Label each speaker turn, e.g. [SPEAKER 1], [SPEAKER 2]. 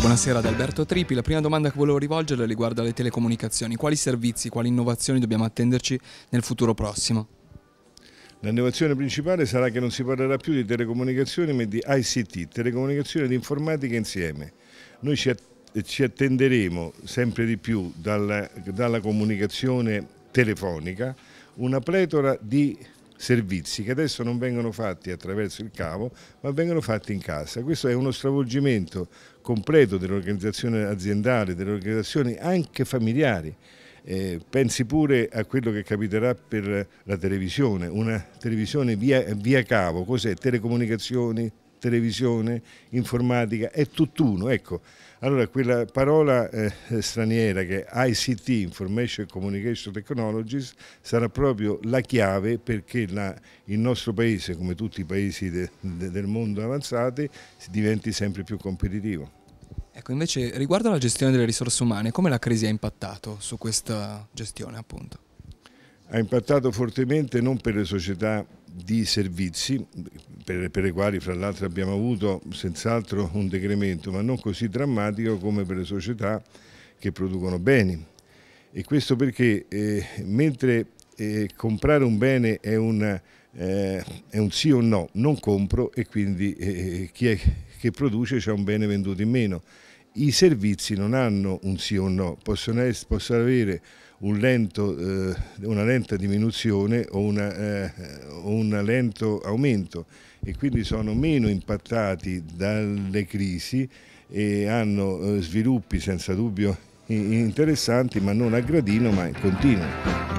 [SPEAKER 1] buonasera ad Alberto Tripi. La prima domanda che volevo rivolgerle riguarda le telecomunicazioni. Quali servizi, quali innovazioni dobbiamo attenderci nel futuro prossimo?
[SPEAKER 2] L'innovazione principale sarà che non si parlerà più di telecomunicazioni ma di ICT, telecomunicazione ed informatica insieme. Noi ci, ci attenderemo sempre di più dalla, dalla comunicazione telefonica una pletora di servizi che adesso non vengono fatti attraverso il cavo ma vengono fatti in casa. Questo è uno stravolgimento completo dell'organizzazione aziendale, delle organizzazioni anche familiari. Eh, pensi pure a quello che capiterà per la televisione, una televisione via, via cavo, cos'è? Telecomunicazioni, televisione, informatica, è tutt'uno. Ecco, allora quella parola eh, straniera che è ICT, Information Communication Technologies, sarà proprio la chiave perché la, il nostro paese, come tutti i paesi de, de, del mondo avanzati, diventi sempre più competitivo.
[SPEAKER 1] Ecco, invece riguardo alla gestione delle risorse umane, come la crisi ha impattato su questa gestione appunto?
[SPEAKER 2] ha impattato fortemente non per le società di servizi, per, per, le quali fra l'altro abbiamo avuto senz'altro un decremento, ma non così drammatico come per le società che producono beni. E questo perché eh, mentre eh, comprare un bene è un, eh, è un, sì o no, non compro e quindi eh, chi è che produce c'è un bene venduto in meno. I servizi non hanno un sì o no, possono, essere, possono avere un lento, eh, una lenta diminuzione o, una, eh, o un lento aumento e quindi sono meno impattati dalle crisi e hanno eh, sviluppi senza dubbio interessanti ma non a gradino ma continuo.